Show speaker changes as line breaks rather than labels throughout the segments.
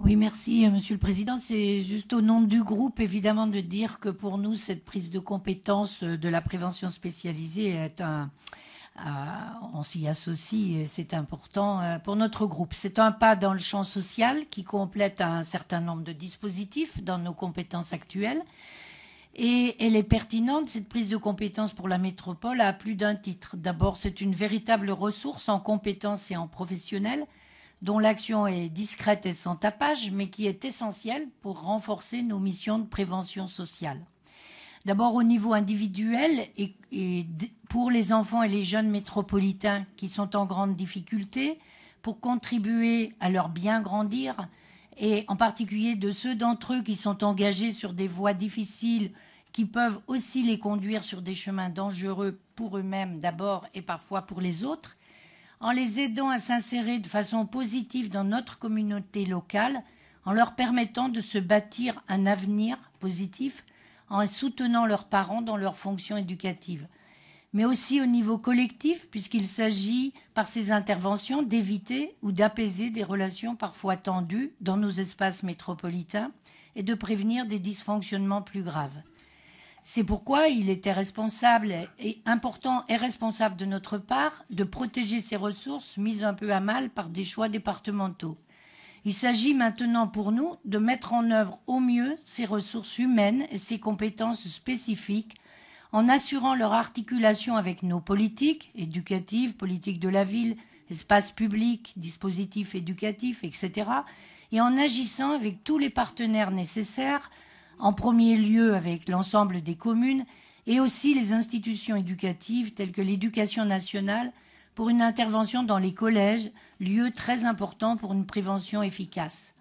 Oui, merci, euh, Monsieur le Président. C'est juste au nom du groupe, évidemment, de dire que pour nous, cette prise de compétence euh, de la prévention spécialisée est un. Euh, on s'y associe, et c'est important pour notre groupe. C'est un pas dans le champ social qui complète un certain nombre de dispositifs dans nos compétences actuelles et elle est pertinente, cette prise de compétences pour la métropole, à plus d'un titre. D'abord, c'est une véritable ressource en compétences et en professionnels, dont l'action est discrète et sans tapage, mais qui est essentielle pour renforcer nos missions de prévention sociale. D'abord au niveau individuel et, pour les enfants et les jeunes métropolitains qui sont en grande difficulté, pour contribuer à leur bien grandir, et en particulier de ceux d'entre eux qui sont engagés sur des voies difficiles, qui peuvent aussi les conduire sur des chemins dangereux pour eux-mêmes d'abord et parfois pour les autres, en les aidant à s'insérer de façon positive dans notre communauté locale, en leur permettant de se bâtir un avenir positif, en soutenant leurs parents dans leurs fonctions éducatives mais aussi au niveau collectif, puisqu'il s'agit, par ces interventions, d'éviter ou d'apaiser des relations parfois tendues dans nos espaces métropolitains et de prévenir des dysfonctionnements plus graves. C'est pourquoi il était responsable et important et responsable de notre part de protéger ces ressources mises un peu à mal par des choix départementaux. Il s'agit maintenant pour nous de mettre en œuvre au mieux ces ressources humaines et ces compétences spécifiques en assurant leur articulation avec nos politiques éducatives, politiques de la ville, espaces publics, dispositifs éducatifs, etc., et en agissant avec tous les partenaires nécessaires, en premier lieu avec l'ensemble des communes et aussi les institutions éducatives telles que l'éducation nationale pour une intervention dans les collèges, lieu très important pour une prévention efficace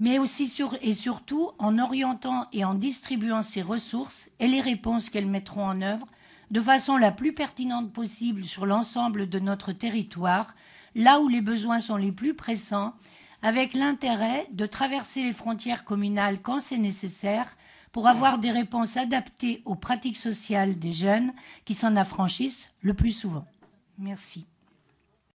mais aussi et surtout en orientant et en distribuant ces ressources et les réponses qu'elles mettront en œuvre de façon la plus pertinente possible sur l'ensemble de notre territoire, là où les besoins sont les plus pressants, avec l'intérêt de traverser les frontières communales quand c'est nécessaire pour avoir des réponses adaptées aux pratiques sociales des jeunes qui s'en affranchissent le plus souvent. Merci.